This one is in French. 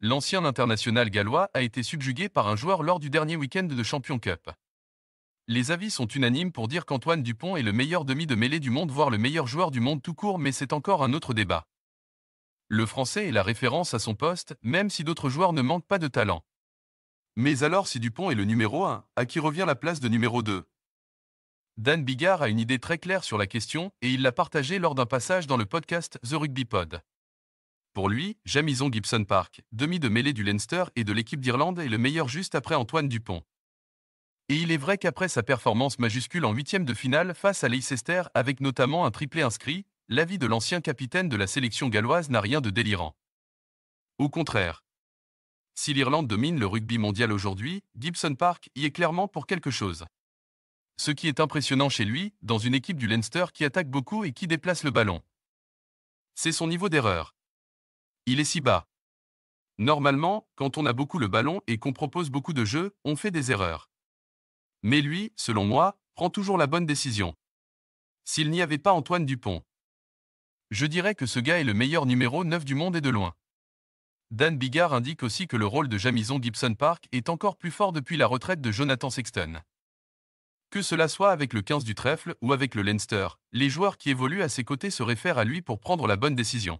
l'ancien international gallois a été subjugué par un joueur lors du dernier week-end de Champion Cup. Les avis sont unanimes pour dire qu'Antoine Dupont est le meilleur demi de mêlée du monde, voire le meilleur joueur du monde tout court, mais c'est encore un autre débat. Le français est la référence à son poste, même si d'autres joueurs ne manquent pas de talent. Mais alors si Dupont est le numéro 1, à qui revient la place de numéro 2 Dan Bigard a une idée très claire sur la question et il l'a partagée lors d'un passage dans le podcast The Rugby Pod. Pour lui, Jamison Gibson Park, demi de mêlée du Leinster et de l'équipe d'Irlande, est le meilleur juste après Antoine Dupont. Et il est vrai qu'après sa performance majuscule en huitième de finale face à Leicester avec notamment un triplé inscrit, l'avis de l'ancien capitaine de la sélection galloise n'a rien de délirant. Au contraire. Si l'Irlande domine le rugby mondial aujourd'hui, Gibson Park y est clairement pour quelque chose. Ce qui est impressionnant chez lui, dans une équipe du Leinster qui attaque beaucoup et qui déplace le ballon. C'est son niveau d'erreur. Il est si bas. Normalement, quand on a beaucoup le ballon et qu'on propose beaucoup de jeux, on fait des erreurs. Mais lui, selon moi, prend toujours la bonne décision. S'il n'y avait pas Antoine Dupont. Je dirais que ce gars est le meilleur numéro 9 du monde et de loin. Dan Bigard indique aussi que le rôle de Jamison Gibson Park est encore plus fort depuis la retraite de Jonathan Sexton. Que cela soit avec le 15 du trèfle ou avec le Leinster, les joueurs qui évoluent à ses côtés se réfèrent à lui pour prendre la bonne décision.